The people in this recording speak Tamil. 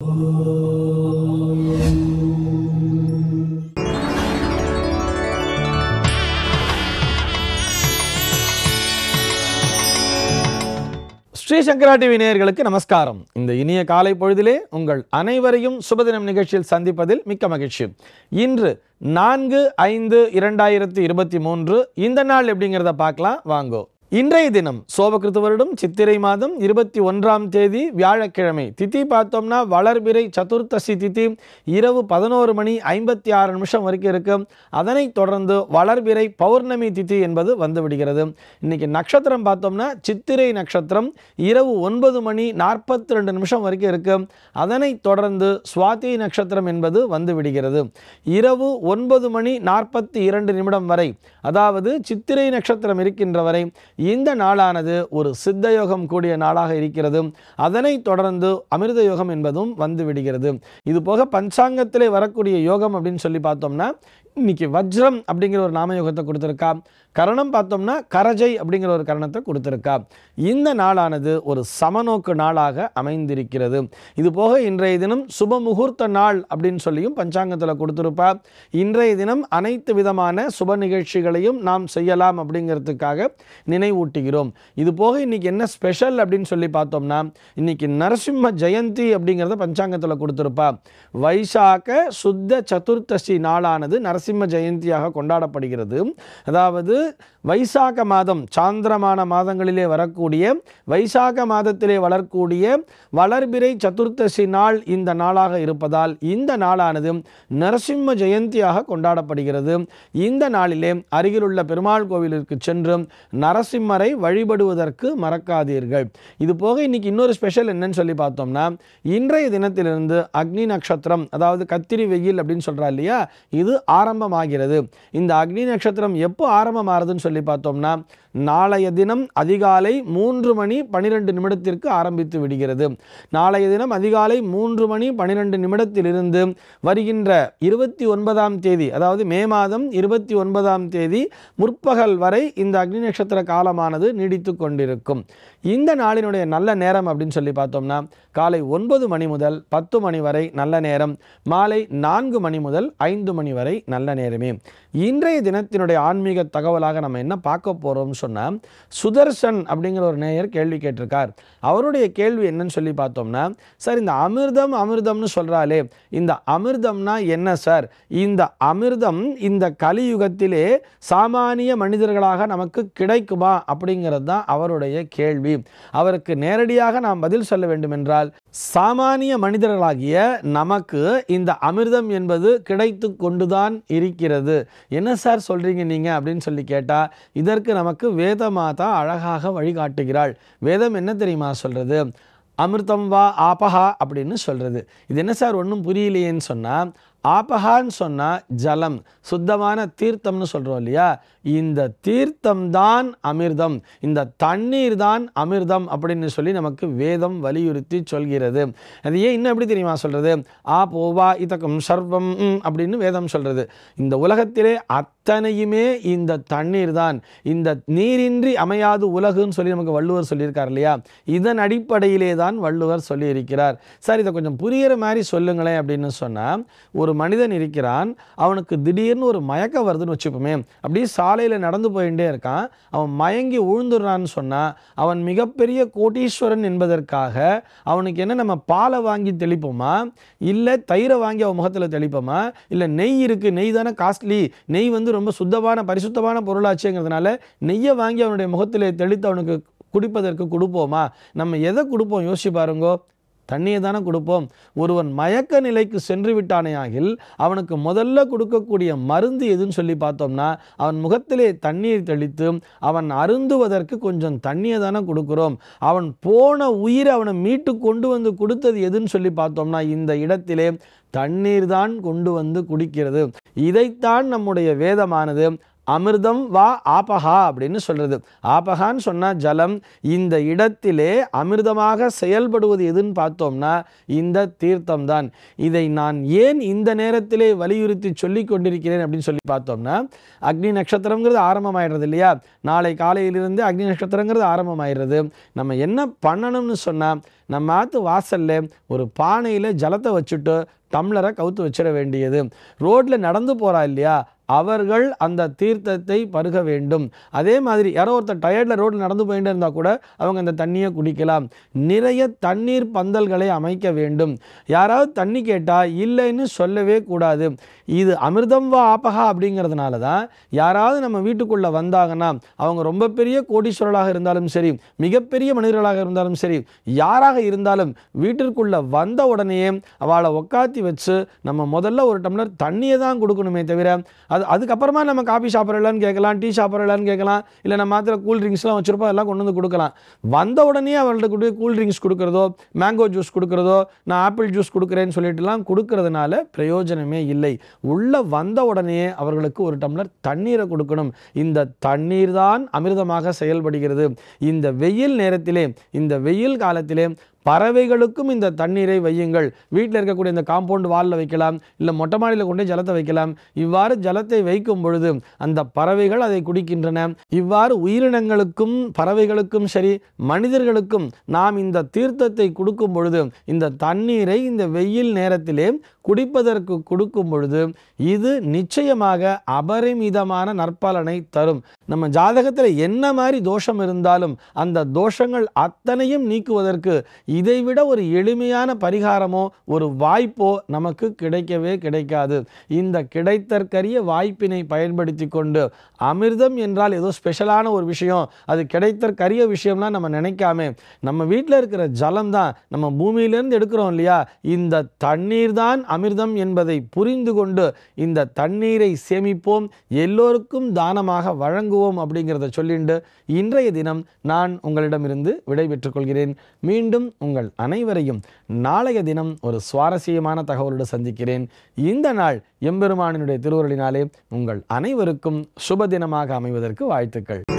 ஸ்ரீ சங்கரா டிவி நேயர்களுக்கு நமஸ்காரம் இந்த இனிய காலை பொழுதிலே உங்கள் அனைவரையும் சுபதினம் நிகழ்ச்சியில் சந்திப்பதில் மிக்க மகிழ்ச்சி இன்று நான்கு ஐந்து இரண்டாயிரத்தி இருபத்தி மூன்று இந்த நாள் எப்படிங்கிறத பார்க்கலாம் வாங்கோ இன்றைய தினம் சோபகிருத்து வருடம் சித்திரை மாதம் இருபத்தி ஒன்றாம் தேதி வியாழக்கிழமை திதி பார்த்தோம்னா வளர்பிறை சதுர்த்தசி திதி இரவு பதினோரு மணி ஐம்பத்தி ஆறு நிமிஷம் வரைக்கும் இருக்கும் அதனைத் தொடர்ந்து வளர்பிறை பௌர்ணமி திதி என்பது வந்து விடுகிறது இன்றைக்கி நட்சத்திரம் பார்த்தோம்னா சித்திரை நட்சத்திரம் இரவு ஒன்பது மணி நாற்பத்தி ரெண்டு நிமிஷம் வரைக்கும் இருக்கும் அதனைத் தொடர்ந்து சுவாதி நட்சத்திரம் என்பது வந்து விடுகிறது இரவு ஒன்பது மணி நாற்பத்தி இரண்டு நிமிடம் வரை அதாவது சித்திரை நட்சத்திரம் இருக்கின்ற வரை இந்த நாளானது ஒரு சித்த யோகம் கூடிய நாளாக இருக்கிறது அதனை தொடர்ந்து அமிர்த யோகம் என்பதும் வந்து விடுகிறது இது போக பஞ்சாங்கத்திலே வரக்கூடிய யோகம் அப்படின்னு சொல்லி பார்த்தோம்னா இன்னைக்கு வஜ்ரம் அப்படிங்கிற ஒரு நாமயோகத்தை கொடுத்துருக்கா கரணம் பார்த்தோம்னா கரஜை அப்படிங்கிற ஒரு கரணத்தை கொடுத்துருக்கா இந்த நாளானது ஒரு சமநோக்கு நாளாக அமைந்திருக்கிறது இது போக இன்றைய தினம் சுப முகூர்த்த நாள் அப்படின்னு சொல்லியும் பஞ்சாங்கத்தில் கொடுத்துருப்பா இன்றைய தினம் அனைத்து விதமான சுப நிகழ்ச்சிகளையும் நாம் செய்யலாம் அப்படிங்கிறதுக்காக நினைவூட்டுகிறோம் இது போக இன்றைக்கி என்ன ஸ்பெஷல் அப்படின்னு சொல்லி பார்த்தோம்னா இன்றைக்கி நரசிம்ம ஜெயந்தி அப்படிங்கிறத பஞ்சாங்கத்தில் கொடுத்துருப்பா வைசாக்க சுத்த சதுர்த்தசி நாளானது நரசிம்ம ஜெயந்தியாக கொண்டாடப்படுகிறது அதாவது வைசாக மாதம் சாந்திரமான மாதங்களிலே வரக்கூடிய வைசாக மாதத்திலே வளரக்கூடிய வளர்பிறை சதுர்த்தசி நாள் இந்த நாளாக இருப்பதால் இந்த நாளானது நரசிம்ம ஜெயந்தியாக கொண்டாடப்படுகிறது இந்த நாளிலே அருகிலுள்ள பெருமாள் கோவிலிற்கு சென்று நரசிம்மரை வழிபடுவதற்கு மறக்காதீர்கள் இது போக இன்னைக்கு இன்னொரு ஸ்பெஷல் என்னன்னு சொல்லி பார்த்தோம்னா இன்றைய தினத்திலிருந்து அக்னி நட்சத்திரம் அதாவது கத்திரி வெயில் அப்படின்னு சொல்கிறா இல்லையா இது ஆரம்பமாகிறது இந்த அக்னி நட்சத்திரம் எப்போ ஆரம்பம் பாரதுன்னு சொல்லி பார்த்தோம்னா நாளைய தினம் அதிகாலை மூன்று மணி பனிரெண்டு நிமிடத்திற்கு ஆரம்பித்து விடுகிறது நாளைய தினம் அதிகாலை மூன்று மணி பனிரெண்டு நிமிடத்திலிருந்து வருகின்ற இருபத்தி ஒன்பதாம் தேதி அதாவது மே மாதம் இருபத்தி ஒன்பதாம் தேதி முற்பகல் வரை இந்த அக்னி நட்சத்திர காலமானது நீடித்து கொண்டிருக்கும் இந்த நாளினுடைய நல்ல நேரம் அப்படின்னு சொல்லி பார்த்தோம்னா காலை ஒன்பது மணி முதல் பத்து மணி வரை நல்ல நேரம் மாலை நான்கு மணி முதல் ஐந்து மணி வரை நல்ல நேரமே இன்றைய தினத்தினுடைய ஆன்மீக தகவலாக நம்ம என்ன பார்க்க போகிறோம்னு சொன்னால் சுதர்சன் அப்படிங்கிற ஒரு நேயர் கேள்வி கேட்டிருக்கார் அவருடைய கேள்வி என்னன்னு சொல்லி பார்த்தோம்னா சார் இந்த அமிர்தம் அமிர்தம்னு சொல்கிறாலே இந்த அமிர்தம்னா என்ன சார் இந்த அமிர்தம் இந்த கலியுகத்திலே சாமானிய மனிதர்களாக நமக்கு கிடைக்குமா அப்படிங்கிறது தான் அவருடைய கேள்வி அவருக்கு நேரடியாக நாம் பதில் சொல்ல வேண்டும் என்றால் சாமானிய மனிதர்களாகிய நமக்கு இந்த அமிர்தம் என்பது கிடைத்து கொண்டுதான் இருக்கிறது என்ன சார் சொல்றீங்க நீங்க அப்படின்னு சொல்லி கேட்டா இதற்கு நமக்கு வேத மாதா அழகாக வழிகாட்டுகிறாள் வேதம் என்ன தெரியுமா சொல்கிறது அமிர்தம் வா ஆபஹா அப்படின்னு சொல்கிறது இது என்ன சார் ஒன்றும் புரியலையேன்னு சொன்னால் ஆபஹான்னு சொன்னால் ஜலம் சுத்தமான தீர்த்தம்னு சொல்கிறோம் இல்லையா இந்த தீர்த்தம் தான் அமிர்தம் இந்த தண்ணீர் தான் அமிர்தம் அப்படின்னு சொல்லி நமக்கு வேதம் வலியுறுத்தி சொல்கிறது அது ஏன் இன்னும் எப்படி தெரியுமா சொல்கிறது ஆ போவா இதக்கம் சர்வம் அப்படின்னு வேதம் சொல்கிறது இந்த உலகத்திலே அத் அத்தனையுமே இந்த தண்ணீர் தான் இந்த நீரின்றி அமையாது உலகுன்னு சொல்லி நமக்கு வள்ளுவர் சொல்லியிருக்கார் இல்லையா இதன் அடிப்படையிலே தான் வள்ளுவர் சொல்லியிருக்கிறார் சார் இதை கொஞ்சம் புரிகிற மாதிரி சொல்லுங்களேன் அப்படின்னு சொன்னால் ஒரு மனிதன் இருக்கிறான் அவனுக்கு திடீர்னு ஒரு மயக்கம் வருதுன்னு வச்சுப்போமே அப்படியே சாலையில் நடந்து போயிட்டே இருக்கான் அவன் மயங்கி உழுந்துடுறான்னு சொன்னால் அவன் மிகப்பெரிய கோட்டீஸ்வரன் என்பதற்காக அவனுக்கு என்ன நம்ம பாலை வாங்கி தெளிப்போமா இல்லை தயிரை வாங்கி அவன் முகத்தில் தெளிப்போமா இல்லை நெய் இருக்குது நெய் தானே காஸ்ட்லி நெய் வந்து ரொம்ப சுத்தமான பரிசுத்தமான பொருளாச்சுங்கிறதுனால நெய்யை வாங்கி அவனுடைய முகத்திலே தெளித்து அவனுக்கு குடிப்பதற்கு கொடுப்போமா நம்ம எதை கொடுப்போம் யோசிச்சு பாருங்கோ தண்ணியை தானே கொடுப்போம் ஒருவன் மயக்க நிலைக்கு சென்று விட்டானேயாகில் அவனுக்கு முதல்ல கொடுக்கக்கூடிய மருந்து எதுன்னு சொல்லி பார்த்தோம்னா அவன் முகத்திலே தண்ணீர் தெளித்து அவன் அருந்துவதற்கு கொஞ்சம் தண்ணியை தானே கொடுக்குறோம் அவன் போன உயிரை அவனை மீட்டு கொண்டு வந்து கொடுத்தது எதுன்னு சொல்லி பார்த்தோம்னா இந்த இடத்திலே தண்ணீர் தான் கொண்டு வந்து குடிக்கிறது இதைத்தான் நம்முடைய வேதமானது அமிர்தம் வா ஆபஹா அப்படின்னு சொல்கிறது ஆபகான்னு சொன்னால் ஜலம் இந்த இடத்திலே அமிர்தமாக செயல்படுவது எதுன்னு பார்த்தோம்னா இந்த தீர்த்தம் தான் இதை நான் ஏன் இந்த நேரத்திலே வலியுறுத்தி சொல்லி கொண்டிருக்கிறேன் அப்படின்னு சொல்லி பார்த்தோம்னா அக்னி நட்சத்திரங்கிறது ஆரம்பமாயிடுறது இல்லையா நாளை காலையிலிருந்து அக்னி நட்சத்திரங்கிறது ஆரம்பமாயிடுறது நம்ம என்ன பண்ணணும்னு சொன்னால் நம்ம ஆற்று வாசல்ல ஒரு பானையில் ஜலத்தை வச்சுட்டு டம்ளரை கவுத்து வச்சிட வேண்டியது ரோட்டில் நடந்து போகிறா இல்லையா அவர்கள் அந்த தீர்த்தத்தை பருக வேண்டும் அதே மாதிரி யாரோ ஒருத்தர் டயர்டில் ரோடு நடந்து போயிட்டு இருந்தால் கூட அவங்க அந்த தண்ணியை குடிக்கலாம் நிறைய தண்ணீர் பந்தல்களை அமைக்க வேண்டும் யாராவது தண்ணி கேட்டால் இல்லைன்னு சொல்லவே கூடாது இது அமிர்தம் வா ஆப்பகா அப்படிங்கிறதுனால தான் யாராவது நம்ம வீட்டுக்குள்ளே வந்தாங்கன்னா அவங்க ரொம்ப பெரிய கோடீஸ்வரர்களாக இருந்தாலும் சரி மிகப்பெரிய மனிதர்களாக இருந்தாலும் சரி யாராக இருந்தாலும் வீட்டிற்குள்ளே வந்த உடனே அவளை உக்காத்தி வச்சு நம்ம முதல்ல ஒரு டம்ளர் தண்ணியை தான் கொடுக்கணுமே தவிர அது அதுக்கப்புறமா நம்ம காஃபி சாப்பிட்றலான்னு கேட்கலாம் டீ சாப்பிட்றலான்னு கேட்கலாம் இல்லை நம்ம மாத்திர கூல் ட்ரிங்க்ஸ்லாம் வச்சுருப்போம் அதெல்லாம் கொண்டு வந்து கொடுக்கலாம் வந்த உடனே அவங்கள்ட்ட கூட கூல் ட்ரிங்க்ஸ் கொடுக்குறதோ மேங்கோ ஜூஸ் கொடுக்குறதோ நான் ஆப்பிள் ஜூஸ் கொடுக்குறேன்னு சொல்லிட்டுலாம் கொடுக்கறதுனால பிரயோஜனமே இல்லை உள்ளே வந்த உடனே அவர்களுக்கு ஒரு டம்ளர் தண்ணீரை கொடுக்கணும் இந்த தண்ணீர் தான் அமிர்தமாக செயல்படுகிறது இந்த வெயில் நேரத்திலே இந்த வெயில் காலத்திலே பறவைகளுக்கும் இந்த தண்ணீரை வையுங்கள் வீட்டில் இருக்கக்கூடிய இந்த காம்பவுண்ட் வாலில் வைக்கலாம் இல்லை மொட்டை மாடியில் கொண்டு ஜலத்தை வைக்கலாம் இவ்வாறு ஜலத்தை வைக்கும் பொழுது அந்த பறவைகள் அதை குடிக்கின்றன இவ்வாறு உயிரினங்களுக்கும் பறவைகளுக்கும் சரி மனிதர்களுக்கும் நாம் இந்த தீர்த்தத்தை கொடுக்கும் பொழுது இந்த தண்ணீரை இந்த வெயில் நேரத்திலே குடிப்பதற்கு கொடுக்கும் பொழுது இது நிச்சயமாக அபரிமிதமான நற்பலனை தரும் நம்ம ஜாதகத்தில் என்ன மாதிரி தோஷம் இருந்தாலும் அந்த தோஷங்கள் அத்தனையும் நீக்குவதற்கு இதைவிட ஒரு எளிமையான பரிகாரமோ ஒரு வாய்ப்போ நமக்கு கிடைக்கவே கிடைக்காது இந்த கிடைத்தற்கரிய வாய்ப்பினை பயன்படுத்தி கொண்டு அமிர்தம் என்றால் ஏதோ ஸ்பெஷலான ஒரு விஷயம் அது கிடைத்தற்கரிய விஷயம்லாம் நம்ம நினைக்காம நம்ம வீட்டில் இருக்கிற ஜலம் தான் நம்ம பூமியிலேருந்து எடுக்கிறோம் இல்லையா இந்த தண்ணீர் தான் அமிர்தம் என்பதை புரிந்து கொண்டு இந்த தண்ணீரை சேமிப்போம் எல்லோருக்கும் தானமாக வழங்குவோம் அப்படிங்கிறத சொல்லிண்டு இன்றைய தினம் நான் உங்களிடமிருந்து விடை பெற்றுக்கொள்கிறேன் மீண்டும் உங்கள் அனைவரையும் நாளைய தினம் ஒரு சுவாரஸ்யமான தகவலோடு சந்திக்கிறேன் இந்த நாள் எம்பெருமானினுடைய திருவுருளினாலே உங்கள் அனைவருக்கும் சுப தினமாக அமைவதற்கு வாழ்த்துக்கள்